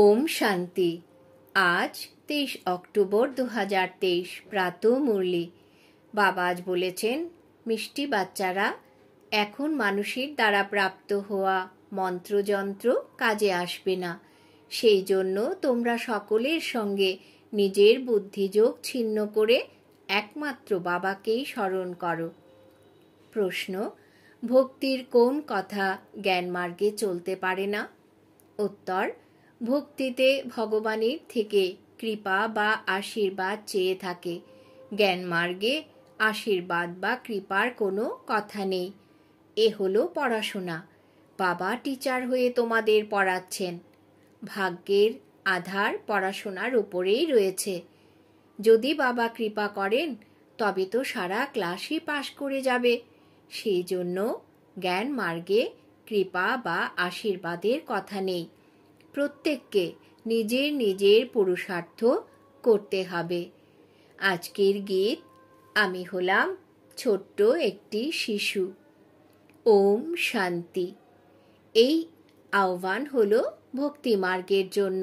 ওম শান্তি আজ তেইশ অক্টোবর দু হাজার তেইশ প্রাত মুরলি বাবা আজ বলেছেন মিষ্টি বাচ্চারা এখন মানুষের দ্বারা প্রাপ্ত হওয়া মন্ত্রযন্ত্র কাজে আসবে না সেই জন্য তোমরা সকলের সঙ্গে নিজের বুদ্ধিযোগ ছিন্ন করে একমাত্র বাবাকেই স্মরণ করো প্রশ্ন ভক্তির কোন কথা জ্ঞানমার্গে চলতে পারে না উত্তর ভক্তিতে ভগবানের থেকে কৃপা বা আশীর্বাদ চেয়ে থাকে জ্ঞান মার্গে আশীর্বাদ বা কৃপার কোনো কথা নেই এ হলো পড়াশোনা বাবা টিচার হয়ে তোমাদের পড়াচ্ছেন ভাগ্যের আধার পড়াশোনার উপরেই রয়েছে যদি বাবা কৃপা করেন তবে তো সারা ক্লাসই পাশ করে যাবে সেই জন্য জ্ঞান মার্গে কৃপা বা আশীর্বাদের কথা নেই প্রত্যেককে নিজের নিজের পুরুষার্থ করতে হবে আজকের গীত আমি হলাম ছোট্ট একটি শিশু ওম শান্তি এই আহ্বান হল ভক্তি মার্গের জন্য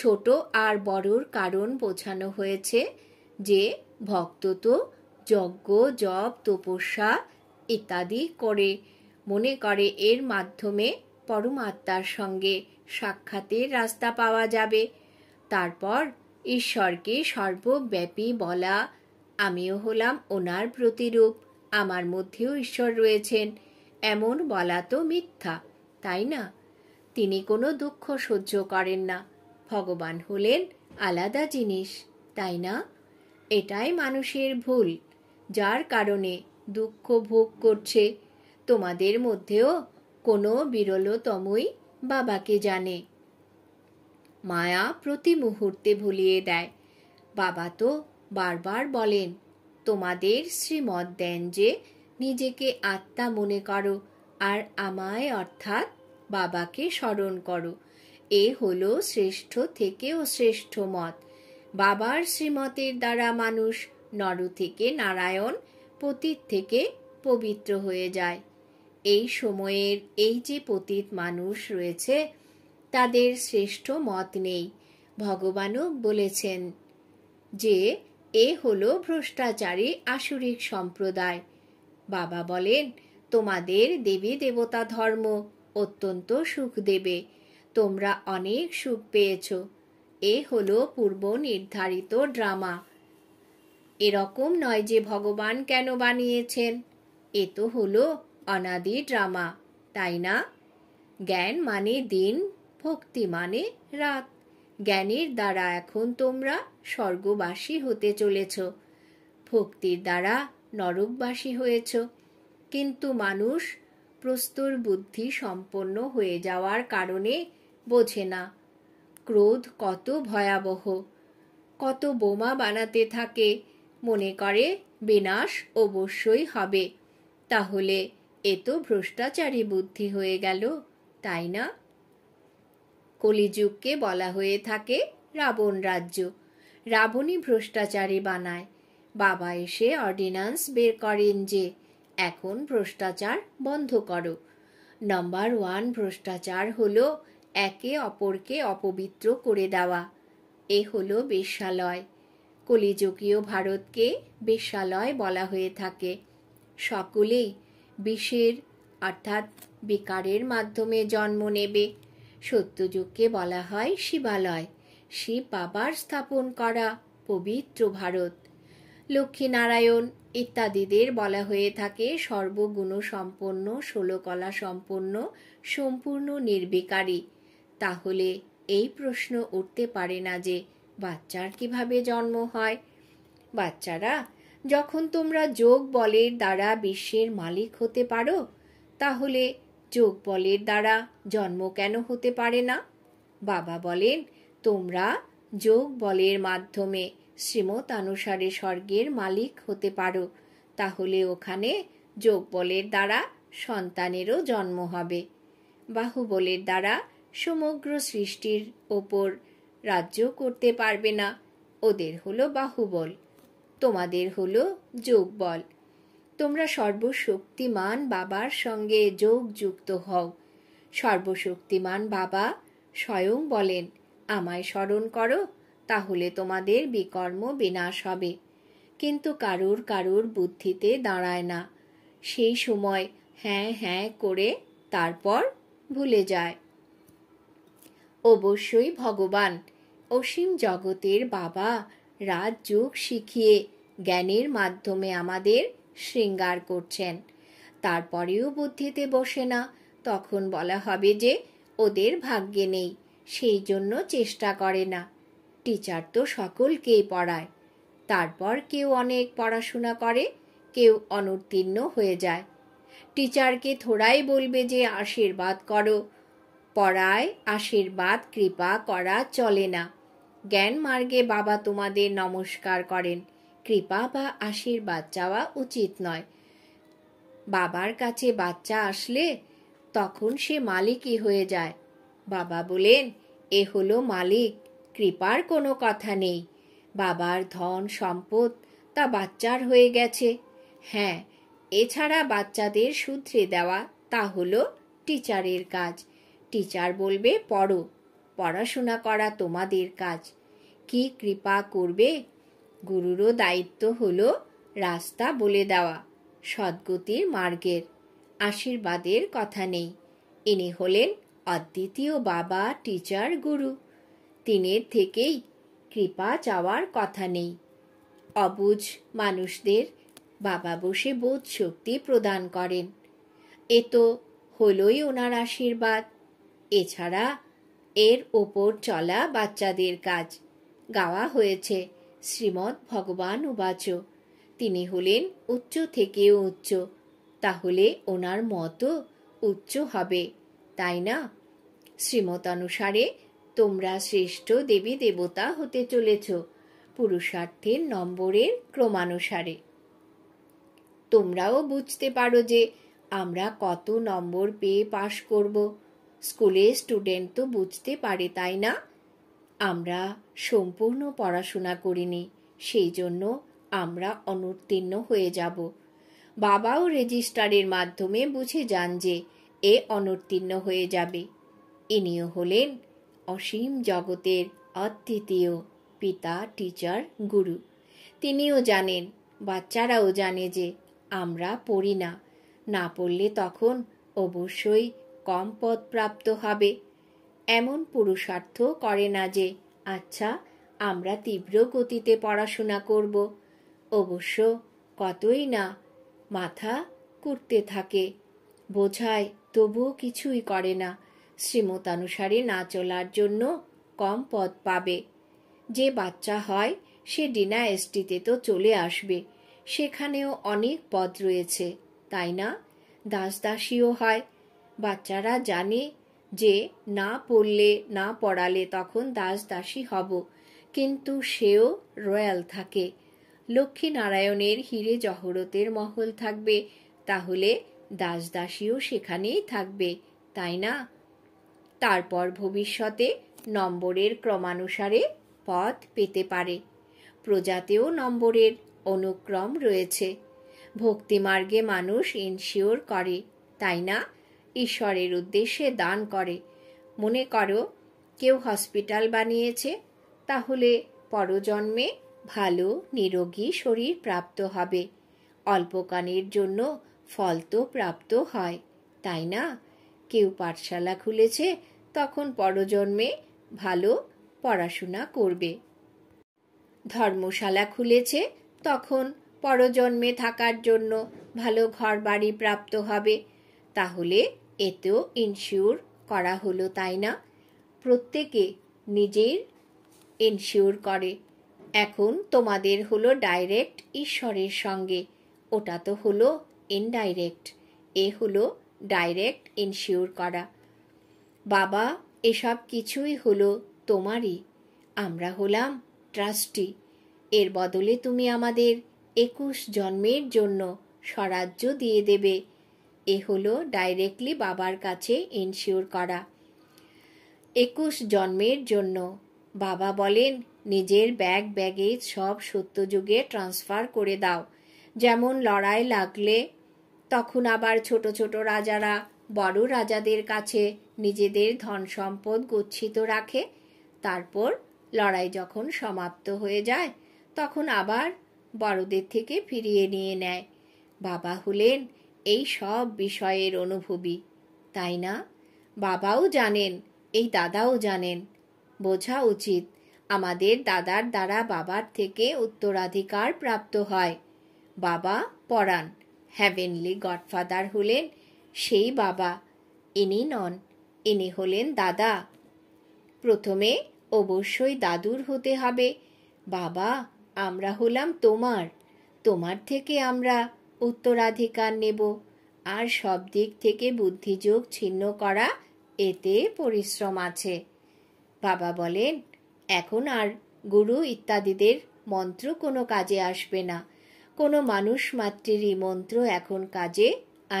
ছোট আর বড়র কারণ বোঝানো হয়েছে যে ভক্ত তো যজ্ঞ জপ তপস্যা ইত্যাদি করে মনে করে এর মাধ্যমে পরমাত্মার সঙ্গে সাক্ষাতের রাস্তা পাওয়া যাবে তারপর ঈশ্বরকে সর্বব্যাপী বলা আমিও হলাম ওনার প্রতিরূপ আমার মধ্যেও ঈশ্বর রয়েছেন এমন বলা তো মিথ্যা তাই না তিনি কোনো দুঃখ সহ্য করেন না ভগবান হলেন আলাদা জিনিস তাই না এটাই মানুষের ভুল যার কারণে দুঃখ ভোগ করছে তোমাদের মধ্যেও কোনো বিরলতমই বাবাকে জানে মায়া প্রতি মুহূর্তে ভুলিয়ে দেয় বাবা তো বারবার বলেন তোমাদের শ্রীমত দেন যে নিজেকে আত্মা মনে করো আর আমায় অর্থাৎ বাবাকে স্মরণ করো এ হল শ্রেষ্ঠ থেকেও শ্রেষ্ঠ মত বাবার শ্রীমতের দ্বারা মানুষ নর থেকে নারায়ণ পতীত থেকে পবিত্র হয়ে যায় এই সময়ের এই যে পতিত মানুষ রয়েছে তাদের শ্রেষ্ঠ মত নেই ভগবানও বলেছেন যে এ হল ভ্রষ্টাচারী আসুরিক সম্প্রদায় বাবা বলেন তোমাদের দেবী দেবতা ধর্ম অত্যন্ত সুখ দেবে তোমরা অনেক সুখ পেয়েছ এ হল পূর্ব নির্ধারিত ড্রামা এরকম নয় যে ভগবান কেন বানিয়েছেন এ তো হলো অনাদি ড্রামা তাই না জ্ঞান মানে দিন ভক্তি মানে রাত জ্ঞানের দ্বারা এখন তোমরা স্বর্গবাসী হতে চলেছ ভক্তির দ্বারা নরকবাসী হয়েছ কিন্তু মানুষ প্রস্তর বুদ্ধি সম্পন্ন হয়ে যাওয়ার কারণে বোঝে না ক্রোধ কত ভয়াবহ কত বোমা বানাতে থাকে মনে করে বিনাশ অবশ্যই হবে তাহলে এ তো ভ্রষ্টাচারী বুদ্ধি হয়ে গেল তাই না কলিযুগকে বলা হয়ে থাকে রাবণ রাজ্য রাবণই ভ্রষ্টাচারী বানায় বাবা এসে অর্ডিনান্স বের করেন যে এখন ভ্রষ্টাচার বন্ধ করো নাম্বার ওয়ান ভ্রষ্টাচার হলো একে অপরকে অপবিত্র করে দেওয়া এ হলো বেশ্যালয় কলিযুগীয় ভারতকে বেশ্যালয় বলা হয়ে থাকে সকলেই বিষের অর্থাৎ বিকারের মাধ্যমে জন্ম নেবে সত্যযুগকে বলা হয় শিবালয় শিব বাবার স্থাপন করা পবিত্র ভারত লক্ষ্মীনারায়ণ ইত্যাদিদের বলা হয়ে থাকে সর্বগুণ সম্পন্ন ষোলকলা সম্পন্ন সম্পূর্ণ নির্বিকারী তাহলে এই প্রশ্ন উঠতে পারে না যে বাচ্চার কিভাবে জন্ম হয় বাচ্চারা যখন তোমরা যোগ বলের দ্বারা বিশ্বের মালিক হতে পারো তাহলে যোগ বলের দ্বারা জন্ম কেন হতে পারে না বাবা বলেন তোমরা যোগ বলের মাধ্যমে শ্রীমত অনুসারে স্বর্গের মালিক হতে পারো তাহলে ওখানে যোগ বলের দ্বারা সন্তানেরও জন্ম হবে বাহুবলের দ্বারা সমগ্র সৃষ্টির ওপর রাজ্য করতে পারবে না ওদের হলো বাহুবল তোমাদের হল যোগ বল তোমরা সর্বশক্তিমান বাবার সঙ্গে যোগ যুক্ত হও সর্বশক্তিমান বাবা স্বয়ং বলেন আমায় স্মরণ করো তাহলে তোমাদের বিকর্ম বিনাশ হবে কিন্তু কারুর কারুর বুদ্ধিতে দাঁড়ায় না সেই সময় হ্যাঁ হ্যাঁ করে তারপর ভুলে যায় অবশ্যই ভগবান অসীম জগতের বাবা রাজযোগ শিখিয়ে জ্ঞানের মাধ্যমে আমাদের শৃঙ্গার করছেন তারপরেও বুদ্ধিতে বসে না তখন বলা হবে যে ওদের ভাগ্যে নেই সেই জন্য চেষ্টা করে না টিচার তো সকলকেই পড়ায় তারপর কেউ অনেক পড়াশোনা করে কেউ অনুত্তীর্ণ হয়ে যায় টিচারকে থোড়াই বলবে যে আশীর্বাদ করো পড়ায় আশীর্বাদ কৃপা করা চলে না জ্ঞান মার্গে বাবা তোমাদের নমস্কার করেন কৃপা বা আশীর্বাদ চাওয়া উচিত নয় বাবার কাছে বাচ্চা আসলে তখন সে মালিকই হয়ে যায় বাবা বলেন এ হলো মালিক কৃপার কোনো কথা নেই বাবার ধন সম্পদ তা বাচ্চার হয়ে গেছে হ্যাঁ এছাড়া বাচ্চাদের শুধরে দেওয়া তা হলো টিচারের কাজ টিচার বলবে পড়ো পড়াশোনা করা তোমাদের কাজ কি কৃপা করবে গুরুরও দায়িত্ব হল রাস্তা বলে দেওয়া সদ্গতির মার্গের আশীর্বাদের কথা নেই ইনি হলেন অদ্বিতীয় বাবা টিচার গুরু তিনের থেকেই কৃপা চাওয়ার কথা নেই অবুজ মানুষদের বাবা বসে বোধ শক্তি প্রদান করেন এ তো হলই ওনার আশীর্বাদ এছাড়া এর ওপর চলা বাচ্চাদের কাজ গাওয়া হয়েছে শ্রীমৎ ভগবান উবাচ তিনি হলেন উচ্চ থেকে উচ্চ তাহলে ওনার মতো উচ্চ হবে তাই না শ্রীমতানুসারে তোমরা শ্রেষ্ঠ দেবী দেবতা হতে চলেছ পুরুষার্থের নম্বরের ক্রমানুসারে তোমরাও বুঝতে পারো যে আমরা কত নম্বর পেয়ে পাশ করবো স্কুলের স্টুডেন্ট তো বুঝতে পারে তাই না আমরা সম্পূর্ণ পড়াশোনা করিনি সেই জন্য আমরা অনুত্তীর্ণ হয়ে যাব বাবাও রেজিস্টারের মাধ্যমে বুঝে যান যে এ অনুত্তীর্ণ হয়ে যাবে ইনিও হলেন অসীম জগতের অদ্বিতীয় পিতা টিচার গুরু তিনিও জানেন বাচ্চারাও জানে যে আমরা পড়ি না না পড়লে তখন অবশ্যই কম পদ প্রাপ্ত হবে এমন পুরুষার্থ করে না যে আচ্ছা আমরা তীব্র গতিতে পড়াশোনা করব অবশ্য কতই না মাথা কুড়তে থাকে বোঝায় তবুও কিছুই করে না শ্রীমতানুসারে না চলার জন্য কম পদ পাবে যে বাচ্চা হয় সে ডিনা এসটিতে তো চলে আসবে সেখানেও অনেক পদ রয়েছে তাই না দাসদাসীও হয় বাচ্চারা জানে যে না পড়লে না পড়ালে তখন দাস দাসী হব কিন্তু সেও রয়্যাল থাকে লক্ষ্মীনারায়ণের হিরে জহরতের মহল থাকবে তাহলে দাস দাসীও সেখানেই থাকবে তাই না তারপর ভবিষ্যতে নম্বরের ক্রমানুসারে পথ পেতে পারে প্রজাতেও নম্বরের অনুক্রম রয়েছে ভক্তিমার্গে মানুষ ইনশিওর করে তাই না ঈশ্বরের উদ্দেশ্যে দান করে মনে করো কেউ হসপিটাল বানিয়েছে তাহলে পরজন্মে ভালো নিরোগী শরীর প্রাপ্ত হবে অল্পকানের জন্য ফল তো প্রাপ্ত হয় তাই না কেউ পাঠশালা খুলেছে তখন পরজন্মে ভালো পড়াশোনা করবে ধর্মশালা খুলেছে তখন পরজন্মে থাকার জন্য ভালো ঘর বাড়ি প্রাপ্ত হবে তাহলে এতেও ইনশিওর করা হলো তাই না প্রত্যেকে নিজের ইনশিওর করে এখন তোমাদের হলো ডাইরেক্ট ঈশ্বরের সঙ্গে ওটা তো হলো ইনডাইরেক্ট এ হলো ডাইরেক্ট ইনশিওর করা বাবা এসব কিছুই হলো তোমারই আমরা হলাম ট্রাস্টি এর বদলে তুমি আমাদের একুশ জন্মের জন্য স্বরাজ্য দিয়ে দেবে এ হলো ডাইরেক্টলি বাবার কাছে ইনশিওর করা একুশ জন্মের জন্য বাবা বলেন নিজের ব্যাগ ব্যাগেজ সব সত্যযুগে ট্রান্সফার করে দাও যেমন লড়াই লাগলে তখন আবার ছোট ছোট রাজারা বড় রাজাদের কাছে নিজেদের ধন সম্পদ গচ্ছিত রাখে তারপর লড়াই যখন সমাপ্ত হয়ে যায় তখন আবার বড়দের থেকে ফিরিয়ে নিয়ে নেয় বাবা হলেন এই সব বিষয়ের অনুভবী তাই না বাবাও জানেন এই দাদাও জানেন বোঝা উচিত আমাদের দাদার দ্বারা বাবার থেকে উত্তরাধিকার প্রাপ্ত হয় বাবা পড়ান হ্যাভেনলি গডফাদার হলেন সেই বাবা ইনি নন ইনি হলেন দাদা প্রথমে অবশ্যই দাদুর হতে হবে বাবা আমরা হলাম তোমার তোমার থেকে আমরা উত্তরাধিকার নেব আর সব দিক থেকে বুদ্ধিযোগ ছিন্ন করা এতে পরিশ্রম আছে বাবা বলেন এখন আর গুরু ইত্যাদিদের মন্ত্র কোনো কাজে আসবে না কোনো মানুষ মাতৃরই মন্ত্র এখন কাজে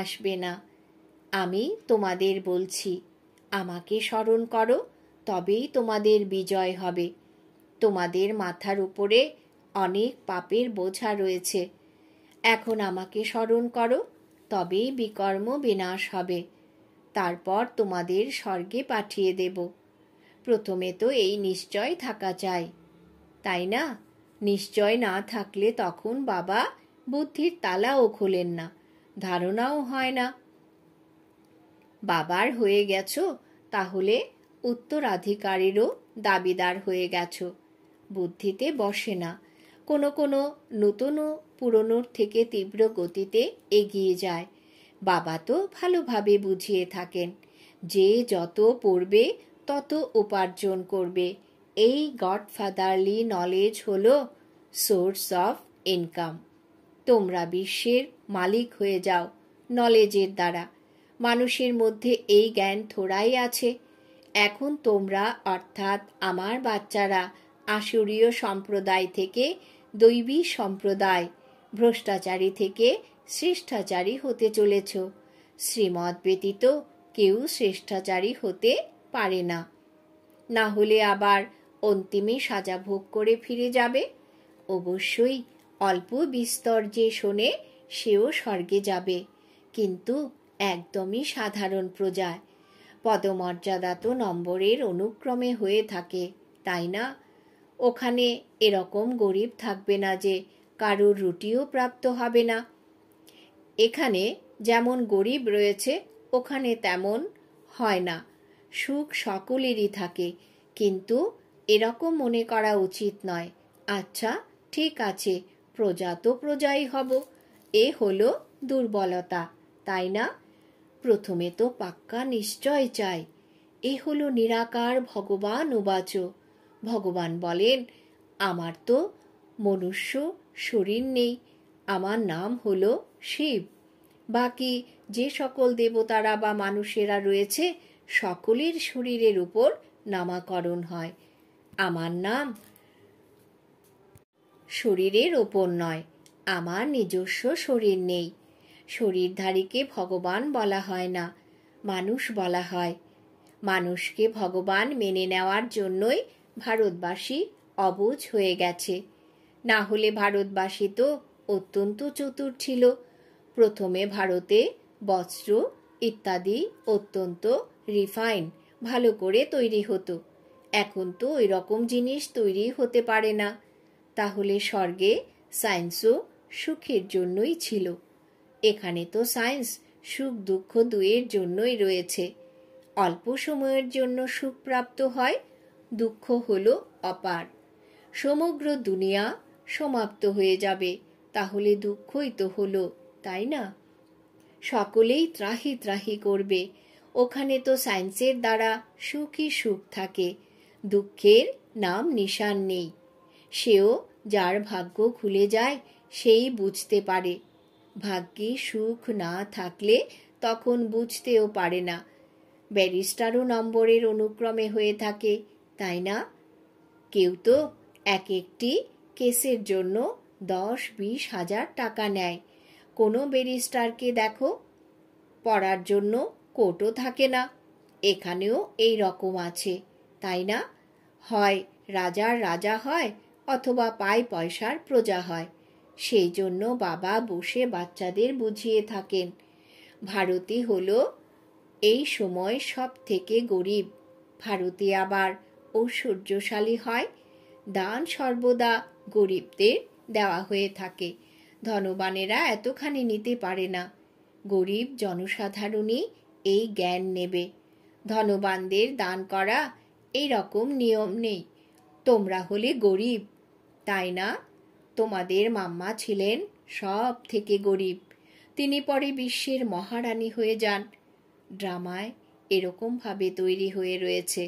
আসবে না আমি তোমাদের বলছি আমাকে স্মরণ করো তবেই তোমাদের বিজয় হবে তোমাদের মাথার উপরে অনেক পাপের বোঝা রয়েছে এখন আমাকে স্মরণ করো তবেই বিকর্ম বিনাশ হবে তারপর তোমাদের স্বর্গে পাঠিয়ে দেব প্রথমে তো এই নিশ্চয় থাকা চাই তাই না নিশ্চয় না থাকলে তখন বাবা বুদ্ধির তালাও খোলেন না ধারণাও হয় না বাবার হয়ে গেছ তাহলে উত্তরাধিকারেরও দাবিদার হয়ে গেছ বুদ্ধিতে বসে না কোনো কোনো নতুন ও পুরনোর থেকে তীব্র গতিতে এগিয়ে যায় বাবা তো ভালোভাবে বুঝিয়ে থাকেন যে যত পড়বে তত উপার্জন করবে এই গডফাদারলি নলেজ হল সোর্স অফ ইনকাম তোমরা বিশ্বের মালিক হয়ে যাও নলেজের দ্বারা মানুষের মধ্যে এই জ্ঞান থোড়াই আছে এখন তোমরা অর্থাৎ আমার বাচ্চারা আশুরীয় সম্প্রদায় থেকে দৈবী সম্প্রদায় ভ্রষ্টাচারী থেকে শ্রেষ্ঠাচারী হতে চলেছ শ্রীমদ ব্যতীত কেউ শ্রেষ্ঠাচারী হতে পারে না না হলে আবার অন্তিমে সাজা ভোগ করে ফিরে যাবে অবশ্যই অল্প বিস্তর যে শোনে সেও স্বর্গে যাবে কিন্তু একদমই সাধারণ প্রজা পদমর্যাদা তো নম্বরের অনুক্রমে হয়ে থাকে তাই না ওখানে এরকম গরিব থাকবে না যে কারুর রুটিও প্রাপ্ত হবে না এখানে যেমন গরিব রয়েছে ওখানে তেমন হয় না সুখ সকলেরই থাকে কিন্তু এরকম মনে করা উচিত নয় আচ্ছা ঠিক আছে প্রজা তো প্রজাই হব এ হল দুর্বলতা তাই না প্রথমে তো পাক্কা নিশ্চয় চাই এ হলো নিরাকার ভগবান উবাচ ভগবান বলেন আমার তো মনুষ্য শরীর নেই আমার নাম হল শিব বাকি যে সকল দেবতারা বা মানুষেরা রয়েছে সকলের শরীরের উপর নামাকরণ হয় আমার নাম শরীরের ওপর নয় আমার নিজস্ব শরীর নেই শরীরধারীকে ভগবান বলা হয় না মানুষ বলা হয় মানুষকে ভগবান মেনে নেওয়ার জন্যই ভারতবাসী অবুজ হয়ে গেছে না হলে ভারতবাসী তো অত্যন্ত চতুর ছিল প্রথমে ভারতে বস্ত্র ইত্যাদি অত্যন্ত রিফাইন ভালো করে তৈরি হতো এখন তো ওই রকম জিনিস তৈরি হতে পারে না তাহলে স্বর্গে সায়েন্সও সুখের জন্যই ছিল এখানে তো সায়েন্স সুখ দুঃখ দুয়ের জন্যই রয়েছে অল্প সময়ের জন্য সুখ প্রাপ্ত হয় দুঃখ হল অপার সমগ্র দুনিয়া সমাপ্ত হয়ে যাবে তাহলে দুঃখই তো হলো তাই না সকলেই ত্রাহি ত্রাহি করবে ওখানে তো সায়েন্সের দ্বারা সুখই সুখ থাকে দুঃখের নাম নিশান নেই সেও যার ভাগ্য খুলে যায় সেই বুঝতে পারে ভাগ্যে সুখ না থাকলে তখন বুঝতেও পারে না ব্যারিস্টারও নম্বরের অনুক্রমে হয়ে থাকে তাই না কেউ তো এক একটি কেসের জন্য দশ বিশ হাজার টাকা নেয় কোনো ব্যারিস্টারকে দেখো পড়ার জন্য কোটও থাকে না এখানেও এই রকম আছে তাই না হয় রাজার রাজা হয় অথবা পায় পয়সার প্রজা হয় সেই জন্য বাবা বসে বাচ্চাদের বুঝিয়ে থাকেন ভারতী হল এই সময় সব থেকে গরিব ভারতী আবার সূর্যশালী হয় দান সর্বদা গরিবদের দেওয়া হয়ে থাকে ধনবানেরা এতখানি নিতে পারে না গরিব জনসাধারণই এই জ্ঞান নেবে ধনবানদের দান করা এই রকম নিয়ম নেই তোমরা হলে গরিব তাই না তোমাদের মাম্মা ছিলেন সব থেকে গরিব তিনি পরে বিশ্বের মহারানী হয়ে যান ড্রামায় এরকমভাবে তৈরি হয়ে রয়েছে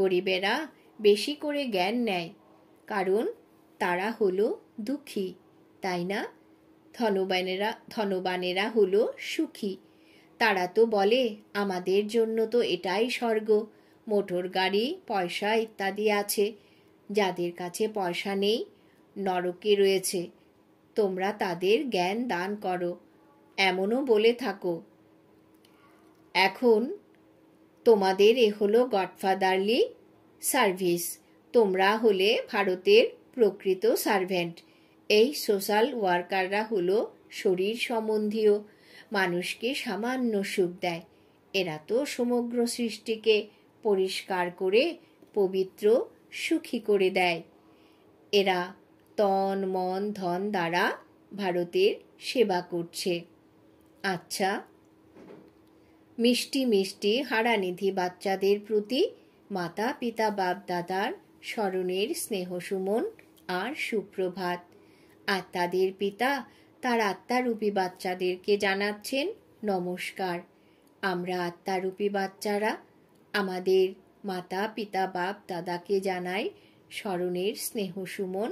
গরিবেরা বেশি করে জ্ঞান নেয় কারণ তারা হলো দুঃখী তাই না ধনবানেরা ধনবানেরা হলো সুখী তারা তো বলে আমাদের জন্য তো এটাই স্বর্গ মোটর গাড়ি পয়সা ইত্যাদি আছে যাদের কাছে পয়সা নেই নরকে রয়েছে তোমরা তাদের জ্ঞান দান করো এমনও বলে থাকো এখন তোমাদের এ হলো গডফাদারলি সার্ভিস তোমরা হলে ভারতের প্রকৃত সার্ভেন্ট এই সোশ্যাল ওয়ার্কাররা হলো শরীর সম্বন্ধীয় মানুষকে সামান্য সুখ দেয় এরা তো সমগ্র সৃষ্টিকে পরিষ্কার করে পবিত্র সুখী করে দেয় এরা তন মন ধন দ্বারা ভারতের সেবা করছে আচ্ছা মিষ্টি মিষ্টি হারানিধি বাচ্চাদের প্রতি মাতা পিতা বাপ দাদার স্মরণের সুমন আর সুপ্রভাত আত্মাদের পিতা তার আত্মারূপী বাচ্চাদেরকে জানাচ্ছেন নমস্কার আমরা আত্মারূপী বাচ্চারা আমাদের মাতা পিতা বাপ দাদাকে জানাই স্মরণের সুমন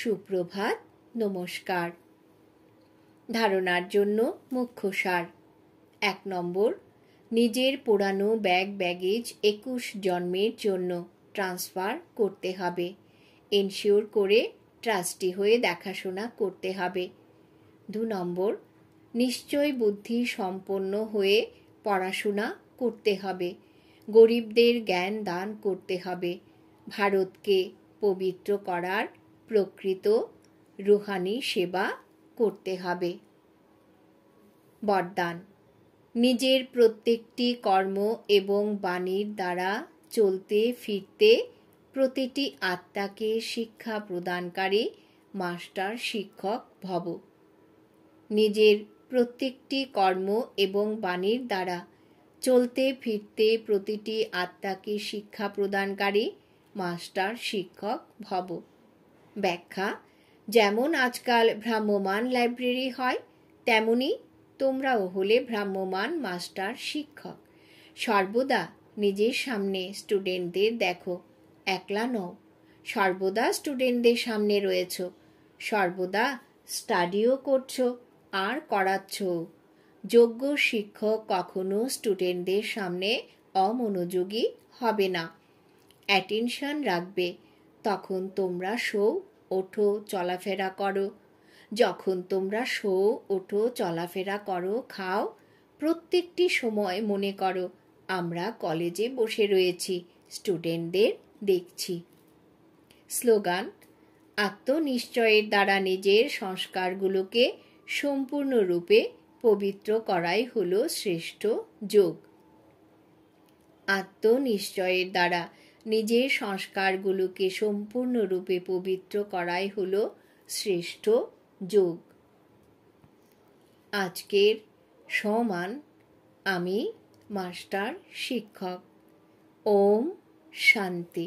সুপ্রভাত নমস্কার ধারণার জন্য মুখ্য সার এক নম্বর নিজের পুরানো ব্যাগ ব্যাগেজ একুশ জন্মের জন্য ট্রান্সফার করতে হবে এনশিওর করে ট্রাস্টি হয়ে দেখাশোনা করতে হবে দু নম্বর নিশ্চয় বুদ্ধি সম্পন্ন হয়ে পড়াশোনা করতে হবে গরিবদের জ্ঞান দান করতে হবে ভারতকে পবিত্র করার প্রকৃত রুহানি সেবা করতে হবে বরদান নিজের প্রত্যেকটি কর্ম এবং বাণীর দ্বারা চলতে ফিরতে প্রতিটি আত্মাকে শিক্ষা প্রদানকারী মাস্টার শিক্ষক ভব নিজের প্রত্যেকটি কর্ম এবং বাণীর দ্বারা চলতে ফিরতে প্রতিটি আত্মাকে শিক্ষা প্রদানকারী মাস্টার শিক্ষক ভব ব্যাখ্যা যেমন আজকাল ভ্রাম্যমান লাইব্রেরি হয় তেমনি তোমরাও হলে ভ্রাম্যমান মাস্টার শিক্ষক সর্বদা নিজের সামনে স্টুডেন্টদের দেখো একলা নও সর্বদা স্টুডেন্টদের সামনে রয়েছ সর্বদা স্টাডিও করছো আর করাচ্ছ যোগ্য শিক্ষক কখনো স্টুডেন্টদের সামনে অমনোযোগী হবে না অ্যাটেনশন রাখবে তখন তোমরা শো ওঠো চলাফেরা করো যখন তোমরা শো ওঠো চলাফেরা করো খাও প্রত্যেকটি সময় মনে করো আমরা কলেজে বসে রয়েছি স্টুডেন্টদের দেখছি স্লোগান আত্মনিশ্চয়ের দ্বারা নিজের সংস্কারগুলোকে সম্পূর্ণরূপে পবিত্র করাই হল শ্রেষ্ঠ যোগ আত্মনিশ্চয়ের দ্বারা নিজের সংস্কারগুলোকে সম্পূর্ণরূপে পবিত্র করাই হল শ্রেষ্ঠ যোগ আজকের সমান আমি মাস্টার শিক্ষক ওম শান্তি